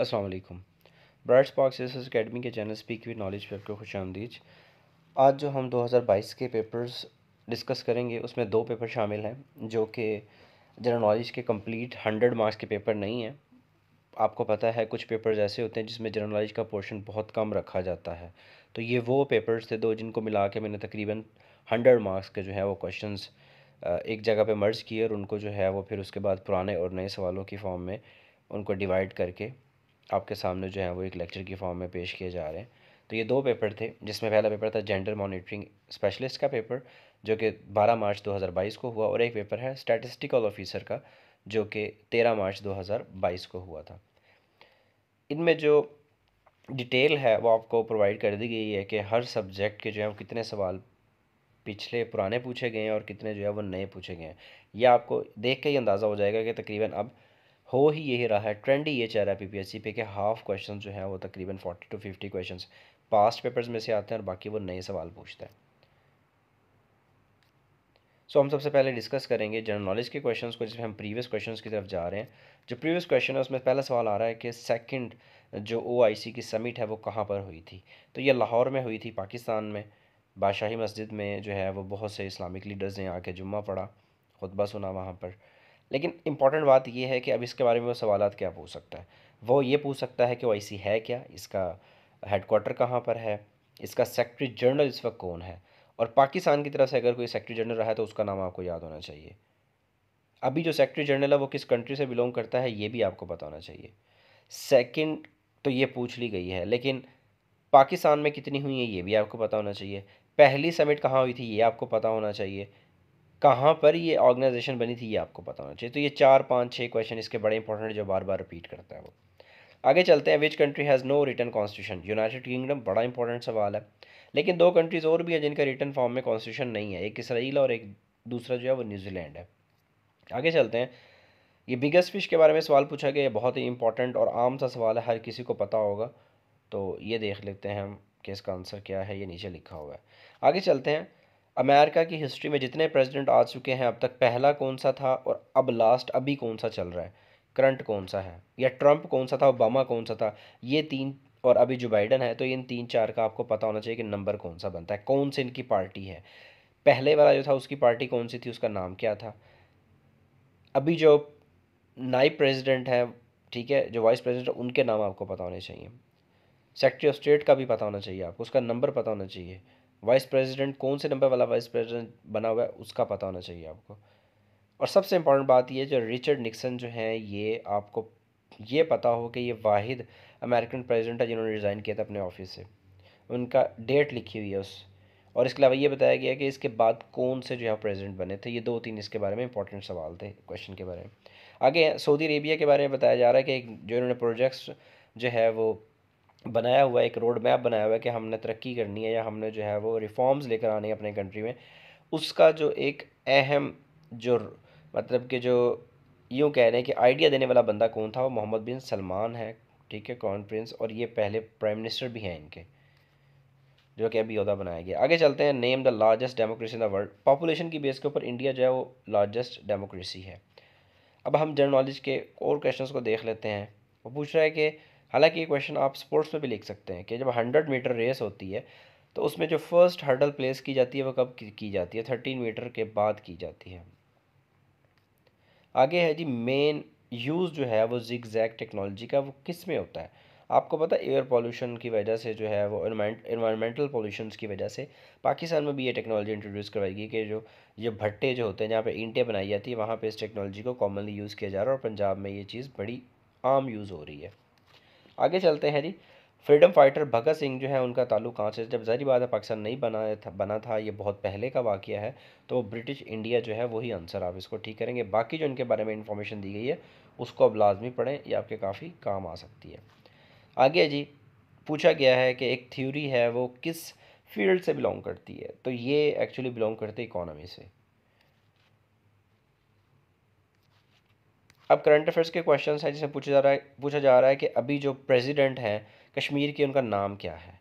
अस्सलाम वालेकुम bright spark academy के चैनल स्पीक विद नॉलेज पेपर को खुश आमदीज आज जो हम 2022 के पेपर्स डिस्कस करेंगे उसमें दो पेपर शामिल हैं जो कि जनरल नॉलेज के कंप्लीट हंड्रेड मार्क्स के पेपर नहीं हैं आपको पता है कुछ पेपर्स ऐसे होते हैं जिसमें जनरल नॉलेज का पोर्शन बहुत कम रखा जाता है तो ये वो पेपर्स थे दो जिनको मिला के मैंने तकरीबन हंड्रेड मार्क्स के जो है वो क्वेश्चन एक जगह पर मर्ज किए और उनको जो है वो फिर उसके बाद पुराने और नए सवालों की फॉर्म में उनको डिवाइड करके आपके सामने जो है वो एक लेक्चर की फॉर्म में पेश किए जा रहे हैं तो ये दो पेपर थे जिसमें पहला पेपर था जेंडर मॉनिटरिंग स्पेशलिस्ट का पेपर जो कि 12 मार्च 2022 को हुआ और एक पेपर है स्टैटिस्टिकल ऑफिसर का जो कि 13 मार्च 2022 को हुआ था इनमें जो डिटेल है वो आपको प्रोवाइड कर दी गई है कि हर सब्जेक्ट के जो है कितने सवाल पिछले पुराने पूछे गए हैं और कितने जो है वो नए पूछे गए हैं यह आपको देख के ही अंदाज़ा हो जाएगा कि तकरीबन अब हो ही यही रहा है ट्रेंड ही ये पी रहा है पीपीएससी पे कि हाफ क्वेश्चन जो हैं वो तकरीबन forty two fifty question past papers में से आते हैं और बाकी वो नए सवाल पूछते हैं सो so, हम सबसे पहले डिस्कस करेंगे जनरल नॉलेज के क्वेश्चंस को जिसमें हम प्रीवियस क्वेश्चंस की तरफ जा रहे हैं जो प्रीवियस क्वेश्चन है उसमें पहला सवाल आ रहा है कि सेकंड जो ओआईसी की समिट है वो कहाँ पर हुई थी तो ये लाहौर में हुई थी पाकिस्तान में बादशाही मस्जिद में जो है वो बहुत से इस्लामिक लीडर्स ने आके जुम्मा पढ़ा खुतबा सुना वहाँ पर लेकिन इंपॉर्टेंट बात यह है कि अब इसके बारे में वो सवाल क्या पूछ सकता है वो ये पूछ सकता है कि ओ है क्या इसका हेडकोार्टर कहाँ पर है इसका सेक्रेटरी जनरल इस वक्त कौन है और पाकिस्तान की तरफ से अगर कोई सेक्रेटरी जनरल रहा है तो उसका नाम आपको याद होना चाहिए अभी जो सेक्रेटरी जनरल है वो किस कंट्री से बिलोंग करता है ये भी आपको पता होना चाहिए सेकंड तो ये पूछ ली गई है लेकिन पाकिस्तान में कितनी हुई है ये भी आपको पता होना चाहिए पहली समिट कहाँ हुई थी ये आपको पता होना चाहिए कहाँ पर ये ऑर्गेनाइजेशन बनी थी ये आपको पता होना चाहिए तो ये चार पाँच छः क्वेश्चन इसके बड़े इंपॉर्टेंट जो बार बार रिपीट करता है वो आगे चलते हैं which country has no written constitution United Kingdom बड़ा इंपॉर्टेंट सवाल है लेकिन दो कंट्रीज़ और भी हैं जिनका रिटर्न फॉर्म में कॉन्स्टिट्यूशन नहीं है एक इसराइल और एक दूसरा जो है वो न्यूजीलैंड है आगे चलते हैं ये बिगेस्ट फिश के बारे में सवाल पूछा गया बहुत ही इंपॉर्टेंट और आम सा सवाल है हर किसी को पता होगा तो ये देख लेते हैं हम कि इसका आंसर क्या है ये नीचे लिखा हुआ है आगे चलते हैं अमेरिका की हिस्ट्री में जितने प्रेसिडेंट आ चुके हैं अब तक पहला कौन सा था और अब लास्ट अभी कौन सा चल रहा है करंट कौन सा है या ट्रंप कौन सा था ओबामा कौन सा था ये तीन और अभी जो बाइडन है तो इन तीन चार का आपको पता होना चाहिए कि नंबर कौन सा बनता है कौन सी इनकी पार्टी है पहले वाला जो था उसकी पार्टी कौन सी थी उसका नाम क्या था अभी जो नाइब प्रेसिडेंट हैं ठीक है जो वाइस प्रेसिडेंट उनके नाम आपको पता होने चाहिए सेक्रेटरी ऑफ स्टेट का भी पता होना चाहिए आपको उसका नंबर पता होना चाहिए वाइस प्रेसिडेंट कौन से नंबर वाला वाइस प्रेसिडेंट बना हुआ है उसका पता होना चाहिए आपको और सबसे इम्पॉर्टेंट बात यह जो रिचर्ड निक्सन जो हैं ये आपको ये पता हो कि ये वाहिद अमेरिकन प्रेसिडेंट है जिन्होंने रिज़ाइन किया था अपने ऑफिस से उनका डेट लिखी हुई है उस और इसके अलावा ये बताया गया कि इसके बाद कौन से जो है प्रेसिडेंट बने थे ये दो तीन इसके बारे में इंपॉर्टेंट सवाल थे क्वेश्चन के बारे में आगे सऊदी अरेबिया के बारे में बताया जा रहा है कि जो इन्होंने प्रोजेक्ट्स जो है वो बनाया हुआ है एक रोड मैप बनाया हुआ है कि हमने तरक्की करनी है या हमने जो है वो रिफॉर्म्स लेकर आने हैं अपने कंट्री में उसका जो एक अहम जो मतलब कि जो यूँ कह रहे हैं कि आइडिया देने वाला बंदा कौन था वो मोहम्मद बिन सलमान है ठीक है कौन प्रिंस और ये पहले प्राइम मिनिस्टर भी हैं इनके जो कि अभी अहदा बनाया गया आगे चलते हैं name the largest democracy in the world population की बेस के ऊपर इंडिया जो है वो लार्जेस्ट डेमोक्रेसी है अब हम जनरल नॉलेज के और क्वेश्चन को देख लेते हैं वो पूछ रहा है कि हालांकि ये क्वेश्चन आप स्पोर्ट्स में भी लिख सकते हैं कि जब हंड्रेड मीटर रेस होती है तो उसमें जो फर्स्ट हर्डल प्लेस की जाती है वो कब की जाती है थर्टीन मीटर के बाद की जाती है आगे है जी मेन यूज़ जो है वो जिग जैग टेक्नोलॉजी का वो किस में होता है आपको पता एयर पोल्यूशन की वजह से जो है वो इन्वायरमेंटल पोल्यूशन की वजह से पाकिस्तान में भी ये टेक्नोलॉजी इंट्रोड्यूस करवाएगी कि जो ये भट्टे जो होते हैं जहाँ पे ईंटें बनाई जाती है वहाँ पे इस टेक्नोलॉजी को कॉमनली यूज़ किया जा रहा है और पंजाब में ये चीज़ बड़ी आम यूज़ हो रही है आगे चलते हैं जी फ्रीडम फाइटर भगत सिंह जो है उनका ताल्लुक कहाँ से जब जहरी बात है पाकिस्तान नहीं बना था बना था ये बहुत पहले का वाक़ है तो ब्रिटिश इंडिया जो है वही आंसर आप इसको ठीक करेंगे बाकी जो इनके बारे में इंफॉर्मेशन दी गई है उसको अब लाजमी पढ़ें ये आपके काफ़ी काम आ सकती है आगे जी पूछा गया है कि एक थ्योरी है वो किस फील्ड से बिलोंग करती है तो ये एक्चुअली बिलोंग करती है इकोनॉमी से अब करंट अफेयर्स के क्वेश्चन हैं जिसे पूछा जा रहा है पूछा जा रहा है कि अभी जो प्रेसिडेंट हैं कश्मीर के उनका नाम क्या है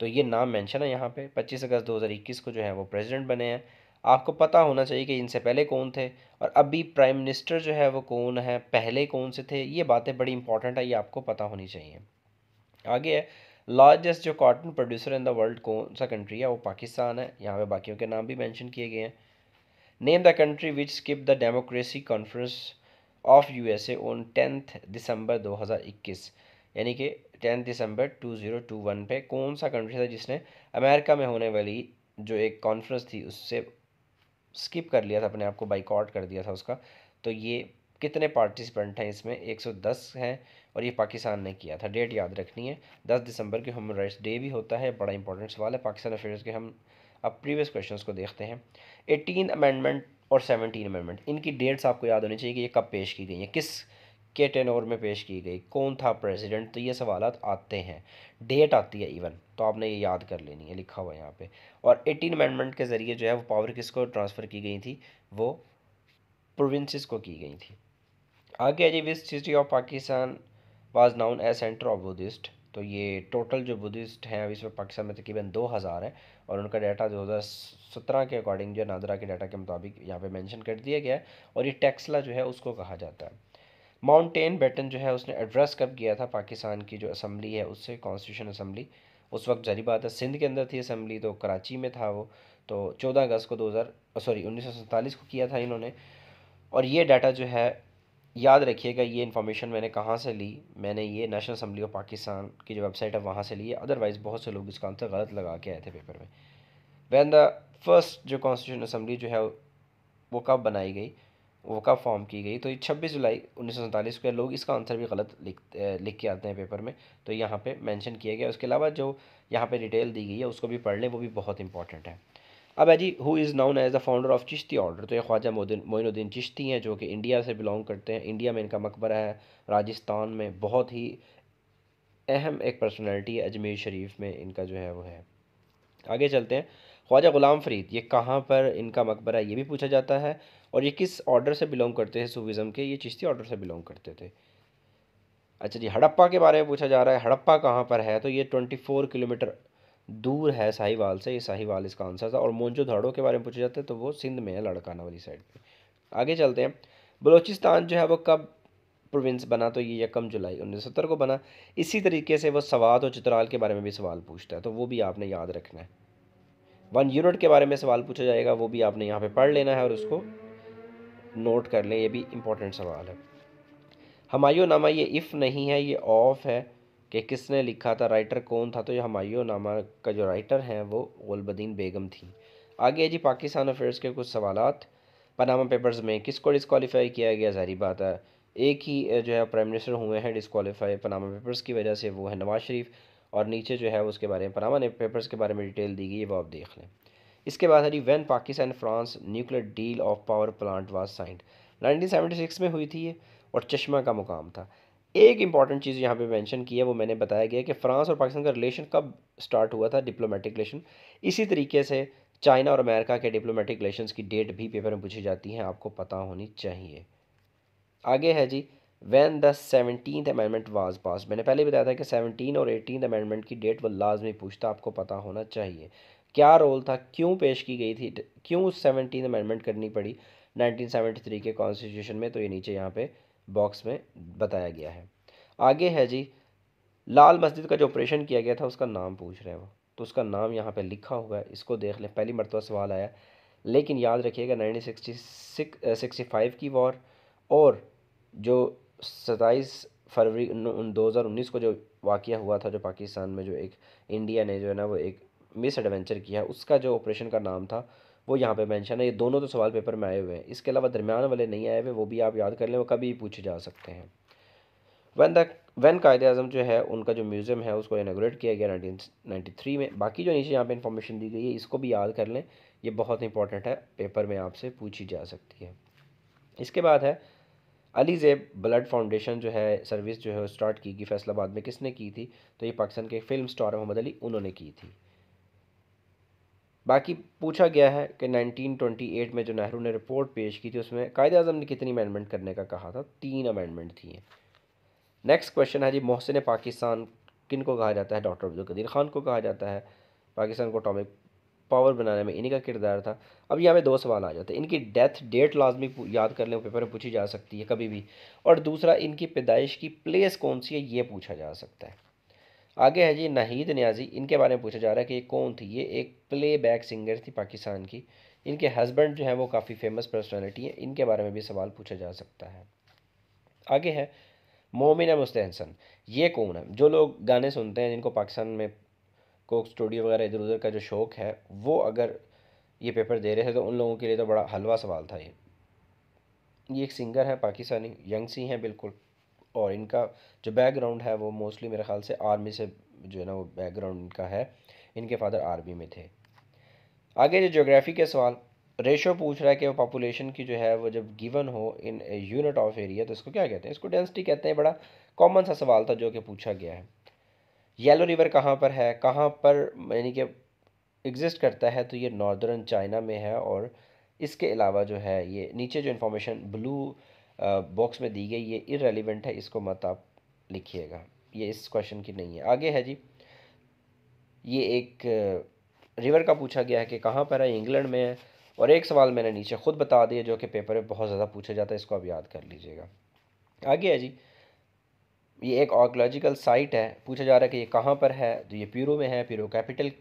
तो ये नाम मेंशन है यहाँ पे 25 अगस्त 2021 को जो है वो प्रेसिडेंट बने हैं आपको पता होना चाहिए कि इनसे पहले कौन थे और अभी प्राइम मिनिस्टर जो है वो कौन है पहले कौन से थे ये बातें बड़ी इंपॉर्टेंट है ये आपको पता होनी चाहिए आगे है लार्जेस्ट जो cotton producer in the world कौन सा कंट्री है वो पाकिस्तान है यहाँ पे बाकियों के नाम भी मेंशन किए गए हैं name the country which skip the democracy conference of USA on tenth December 2021 यानी कि टेंथ दिसंबर 2021 पे कौन सा कंट्री था जिसने अमेरिका में होने वाली जो एक कॉन्फ्रेंस थी उससे स्किप कर लिया था अपने आप को बाइकआउट कर दिया था उसका तो ये कितने पार्टिसिपेंट हैं इसमें 110 हैं और ये पाकिस्तान ने किया था डेट याद रखनी है 10 दिसंबर के ह्यूमन राइट्स डे भी होता है बड़ा इंपॉर्टेंट सवाल है पाकिस्तान अफेयर्स के हम अब प्रीवियस क्वेश्चंस को देखते हैं एटीन अमेंडमेंट और सेवनटीन अमेंडमेंट इनकी डेट्स आपको याद होनी चाहिए कि ये कब पेश की गई हैं किस के टेनोर में पेश की गई कौन था प्रेसिडेंट तो ये सवाल आते हैं डेट आती है इवन तो आपने ये याद कर लेनी है लिखा हुआ है यहाँ पे और एटीन अमेंडमेंट के ज़रिए जो है वो पावर किसको ट्रांसफ़र की गई थी वो प्रोविंसेस को की गई थी आगे जी which city of Pakistan was known as centre of Buddhist तो ये टोटल जो बुद्धिस्ट हैं इस वक्त पाकिस्तान में तकरीबन दो हज़ार है और उनका डाटा दो हज़ार सत्रह के अकॉर्डिंग जो नादरा के डाटा के मुताबिक यहाँ पे मेंशन कर दिया गया है और ये टैक्सला जो है उसको कहा जाता है माउंटेन बैटन जो है उसने एड्रेस कब किया था पाकिस्तान की जो असम्बली है उससे कॉन्स्टिट्यूशन असम्बली उस वक्त जारी बात है सिंध के अंदर थी असम्बली तो कराची में था वो तो चौदह अगस्त को दो हज़ार सॉरी उन्नीस सौ सैंतालीस को किया था इन्होंने और ये डाटा जो है याद रखिएगा ये इन्फॉर्मेशन मैंने कहाँ से ली मैंने ये नेशनल असम्बली ऑफ पाकिस्तान की जो वेबसाइट है वहाँ से ली है अदरवाइज़ बहुत से लोग इसका आंसर गलत लगा के आए थे पेपर में वैन द फर्स्ट जो कॉन्स्टिट्यूशन असम्बली जो है वो कब बनाई गई वो कब फॉर्म की गई तो ये छब्बीस जुलाई उन्नीस सौ सैंतालीस को लोग इसका आंसर भी गलत लिख लिख के आते हैं पेपर में तो यहाँ पर मैंशन किया गया उसके अलावा जो यहाँ पर डिटेल दी गई है उसको भी पढ़ लें वो भी बहुत इंपॉर्टेंट है अब है जी who is known as the founder of Chishti order तो ये ख्वाजा मोइनुद्दीन चिश्ती हैं जो कि इंडिया से बिलोंग करते हैं इंडिया में इनका मकबरा है राजस्थान में बहुत ही अहम एक पर्सनैलिटी है अजमेर शरीफ में इनका जो है वो है आगे चलते हैं ख्वाजा ग़ुलाम फरीद ये कहाँ पर इनका मकबरा ये भी पूछा जाता है और ये किस ऑर्डर से बिलोंग करते हैं सूफिज़म के ये चिश्ती ऑर्डर से बिलोंग करते थे अच्छा जी हड़प्पा के बारे में पूछा जा रहा है हड़प्पा कहाँ पर है तो ये ट्वेंटी फोर किलोमीटर दूर है साहिवाल से ये साहिवाल इसका आंसर था और मोनजोधाड़ो के बारे में पूछे जाते हैं तो वो सिंध में है लड़काना वाली साइड पे आगे चलते हैं बलूचिस्तान जो है वो कब प्रोविंस बना तो ये यकम जुलाई उन्नीस सत्तर को बना इसी तरीके से वो सवात और चित्राल के बारे में भी सवाल पूछता है तो वो भी आपने याद रखना है वन यूनिट के बारे में सवाल पूछा जाएगा वो भी आपने यहाँ पे पढ़ लेना है और उसको नोट कर लें ये भी इम्पोर्टेंट सवाल है हमायो नामा ये इफ़ नहीं है ये ऑफ है कि किसने लिखा था राइटर कौन था तो ये हमायूं नामा का जो राइटर हैं वो गुलबद्दीन बेगम थी आगे जी पाकिस्तान अफेयर्स के कुछ सवाल पनामा पेपर्स में किसको डिसकॉलीफाई किया गया जहरी बात है एक ही जो है प्राइम मिनिस्टर हुए हैं डिसकॉलीफाई पनामा पेपर्स की वजह से वो है नवाज़ शरीफ और नीचे जो है उसके बारे में पनामा ने पेपर्स के बारे में डिटेल दी गई है वो आप देख लें इसके बाद है जी when Pakistan France nuclear deal of power plant was signed 1976 में हुई थी ये और चश्मा का मुकाम था एक इंपॉर्टेंट चीज़ यहाँ पे मेंशन की है वो मैंने बताया गया कि फ्रांस और पाकिस्तान का रिलेशन कब स्टार्ट हुआ था डिप्लोमेटिक रिलेशन इसी तरीके से चाइना और अमेरिका के डिप्लोमेटिक रिलेशन की डेट भी पेपर में पूछी जाती हैं आपको पता होनी चाहिए आगे है जी when the seventeen amendment was pass मैंने पहले बताया था कि सेवनटीन और एटीन अमेंडमेंट की डेट वो लाजमी पूछता आपको पता होना चाहिए क्या रोल था क्यों पेश की गई थी क्यों सेवनटीन अमेंडमेंट करनी पड़ी थ्री के कॉन्स्टिट्यूशन में तो ये नीचे यहाँ पे बॉक्स में बताया गया है आगे है जी लाल मस्जिद का जो ऑपरेशन किया गया था उसका नाम पूछ रहे हैं वो तो उसका नाम यहाँ पे लिखा हुआ है इसको देख लें पहली मरतबा सवाल आया लेकिन याद रखिएगा nineteen sixty six sixty five की वॉर और जो सताईस फरवरी दो हज़ार उन्नीस को जो वाक़ हुआ था जो पाकिस्तान में जो एक इंडिया ने जो है ना वो एक मिस एडवेंचर किया उसका जो ऑपरेशन का नाम था वो यहाँ पे मेंशन है ये दोनों तो सवाल पेपर में आए हुए हैं इसके अलावा दरमियान वाले नहीं आए हुए वो भी आप याद कर लें वो कभी पूछे जा सकते हैं वन द वन कायद अजम जो है उनका जो म्यूज़ियम है उसको इनाग्रेट किया गया नाइनटीन नाइन्टी थ्री में बाकी जो नीचे यहाँ पर इन्फॉर्मेशन दी गई है इसको भी याद कर लें ये बहुत इंपॉर्टेंट है पेपर में आपसे पूछी जा सकती है इसके बाद है अली जेब ब्लड फाउंडेशन जो है सर्विस जो है स्टार्ट की गई फैसलाबाद में किसने की थी तो ये पाकिस्तान के फिल्म स्टार मोहम्मद अली उन्होंने की थी बाकी पूछा गया है कि 1928 में जो नेहरू ने रिपोर्ट पेश की थी उसमें कायद अजम ने कितनी अमेंडमेंट करने का कहा था तीन अमेंडमेंट थी हैं नेक्स्ट क्वेश्चन है जी मोहसिन पाकिस्तान किन को कहा जाता है डॉक्टर अब्दुल कदीर खान को कहा जाता है पाकिस्तान को अटोमिक पावर बनाने में इन्हीं का किरदार था अब यहाँ पे दो सवाल आ जाते हैं इनकी डेथ डेट लाजमी याद कर लें पेपर में पूछी जा सकती है कभी भी और दूसरा इनकी पैदाइश की प्लेस कौन सी है ये पूछा जा सकता है आगे है जी नाहीद न्याजी इनके बारे में पूछा जा रहा है कि ये कौन थी ये एक प्लेबैक सिंगर थी पाकिस्तान की इनके हस्बैंड जो हैं वो काफ़ी फेमस पर्सनैलिटी हैं इनके बारे में भी सवाल पूछा जा सकता है आगे है मोमिन मुस्तहसन ये कौन है जो लोग गाने सुनते हैं जिनको पाकिस्तान में कोक स्टूडियो वगैरह इधर उधर का जो शौक़ है वो अगर ये पेपर दे रहे थे तो उन लोगों के लिए तो बड़ा हलवा सवाल था ये ये एक सिंगर है पाकिस्तानी यंग सी हैं बिल्कुल और इनका जो बैकग्राउंड है वो मोस्टली मेरे ख्याल से आर्मी से जो है ना वो बैकग्राउंड इनका है इनके फादर आर्मी में थे आगे जो जोग्राफ़ी के सवाल रेशो पूछ रहा है कि वो पॉपुलेशन की जो है वो जब गिवन हो इन यूनिट ऑफ एरिया तो इसको क्या कहते हैं इसको डेंसिटी कहते हैं बड़ा कॉमन सा सवाल था जो कि पूछा गया है येलो रिवर कहाँ पर है कहाँ पर यानी कि एग्जिस्ट करता है तो ये नॉर्दर्न चाइना में है और इसके अलावा जो है ये नीचे जो इन्फॉर्मेशन ब्लू बॉक्स में दी गई ये इरेलीवेंट है इसको मत आप लिखिएगा ये इस क्वेश्चन की नहीं है आगे है जी ये एक रिवर का पूछा गया है कि कहाँ पर है इंग्लैंड में है और एक सवाल मैंने नीचे ख़ुद बता दिया जो कि पेपर में बहुत ज़्यादा पूछा जाता है इसको आप याद कर लीजिएगा आगे है जी ये एक आर्कोलॉजिकल साइट है पूछा जा रहा है कि ये कहाँ पर है तो ये प्यूरो में है प्यूरो कैपिटल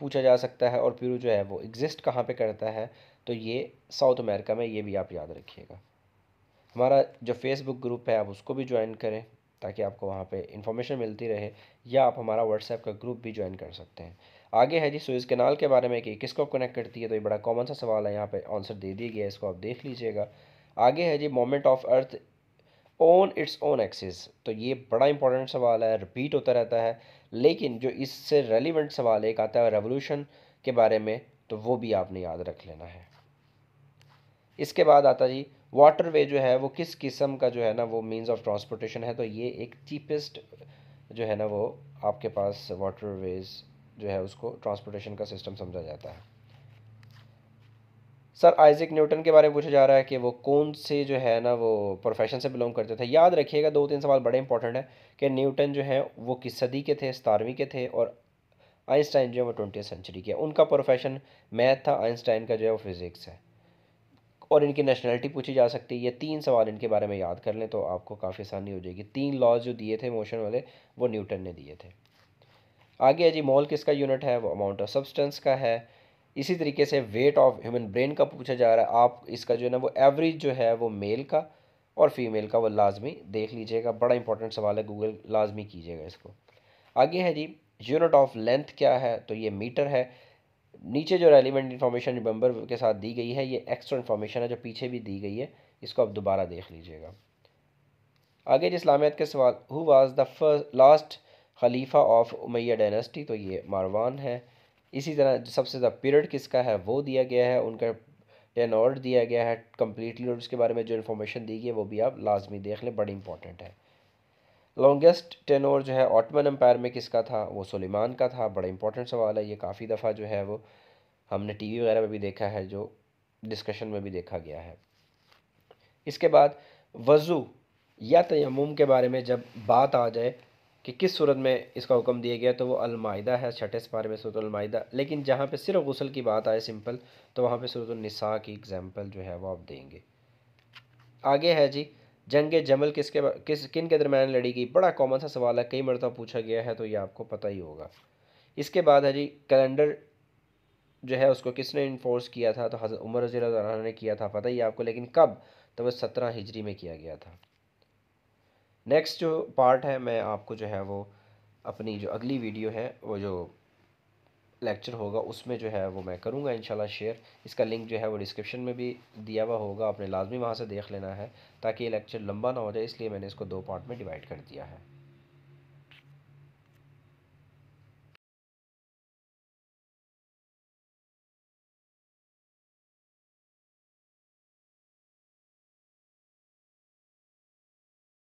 पूछा जा सकता है और प्यूरो जो है वो एग्जिस्ट कहाँ पे करता है तो ये साउथ अमेरिका में ये भी आप याद रखिएगा हमारा जो फेसबुक ग्रुप है आप उसको भी ज्वाइन करें ताकि आपको वहाँ पे इन्फॉर्मेशन मिलती रहे या आप हमारा व्हाट्सएप का ग्रुप भी ज्वाइन कर सकते हैं आगे है जी सुइज कैनाल के बारे में कि किसको कनेक्ट करती है तो ये बड़ा कॉमन सा सवाल है यहाँ पे आंसर दे दिया गया है इसको आप देख लीजिएगा आगे है जी moment of earth on its own axis तो ये बड़ा इंपॉर्टेंट सवाल है रिपीट होता रहता है लेकिन जो इससे रेलिवेंट सवाल एक आता है रेवोल्यूशन के बारे में तो वो भी आपने याद रख लेना है इसके बाद आता जी वाटर वे जो है वो किस किस्म का जो है ना वो मीन्स ऑफ ट्रांसपोर्टेशन है तो ये एक चीपेस्ट जो है ना वो आपके पास वाटर वेज जो है उसको ट्रांसपोर्टेशन का सिस्टम समझा जाता है सर आइजिक न्यूटन के बारे में पूछा जा रहा है कि वो कौन से जो है ना वो प्रोफेशन से बिलोंग करते थे याद रखिएगा दो तीन सवाल बड़े इंपॉर्टेंट हैं कि न्यूटन जो है वो किस सदी के थे सतारवीं के थे और आइंस्टाइन जो है वो ट्वेंटी सेंचुरी के उनका प्रोफेशन मैथ था आइंस्टाइन का जो है वो फिज़िक्स है और इनकी नेशनैलिटी पूछी जा सकती है ये तीन सवाल इनके बारे में याद कर लें तो आपको काफ़ी आसानी हो जाएगी तीन लॉज जो दिए थे मोशन वाले वो न्यूटन ने दिए थे आगे है जी मॉल किसका यूनिट है वो अमाउंट ऑफ सब्सटेंस का है इसी तरीके से वेट ऑफ ह्यूमन ब्रेन का पूछा जा रहा है आप इसका जो है ना वो एवरेज जो है वो मेल का और फीमेल का वो लाजमी देख लीजिएगा बड़ा इंपॉर्टेंट सवाल है गूगल लाजमी कीजिएगा इसको आगे है जी यूनिट ऑफ लेंथ क्या है तो ये मीटर है नीचे जो रेलिवेंट इन्फॉर्मेशन रिमेंबर के साथ दी गई है ये एक्स्ट्रा इन्फॉर्मेशन है जो पीछे भी दी गई है इसको आप दोबारा देख लीजिएगा आगे इस्लामियत के सवाल who was the first last khalifa of Umayya dynasty तो ये मारवान है इसी तरह सबसे ज़्यादा पीरियड किसका है वो दिया गया है उनका टेनॉर्ड दिया गया है कम्प्लीटली और उसके बारे में जो इन्फॉर्मेशन दी गई है वो भी आप लाजमी देख लें बड़ी इंपॉर्टेंट है लॉन्गेस्ट टेनोर जो है ऑटमन एम्पायर में किसका था वो सुलेमान का था बड़ा इंपॉर्टेंट सवाल है ये काफ़ी दफ़ा जो है वो हमने टीवी वगैरह में भी देखा है जो डिस्कशन में भी देखा गया है इसके बाद वज़ू या तयमूम के बारे में जब बात आ जाए कि किस सूरत में इसका हुक्म दिया गया तो वो अलमायदा है छठे बारे में सूरतमायदा लेकिन जहाँ पे सिर्फ गसल की बात आए सिंपल तो वहाँ पे नसा की एग्ज़ाम्पल जो है वो आप देंगे आगे है जी जंग जमल किसके किस किन के दरमियान लड़ी गई बड़ा कॉमन सा सवाल है कई मरतबा पूछा गया है तो ये आपको पता ही होगा इसके बाद है जी कैलेंडर जो है उसको किसने इन्फोर्स किया था तो हज़रत उमर रजी ने किया था पता ही आपको लेकिन कब तो वह सत्रह हिजरी में किया गया था नेक्स्ट जो पार्ट है मैं आपको जो है वो अपनी जो अगली वीडियो है वो जो लेक्चर होगा उसमें जो है वो मैं करूँगा इन शेयर इसका लिंक जो है वो डिस्क्रिप्शन में भी दिया हुआ होगा आपने लाजमी वहाँ से देख लेना है ताकि ये लेक्चर लंबा ना हो जाए इसलिए मैंने इसको दो पार्ट में डिवाइड कर दिया है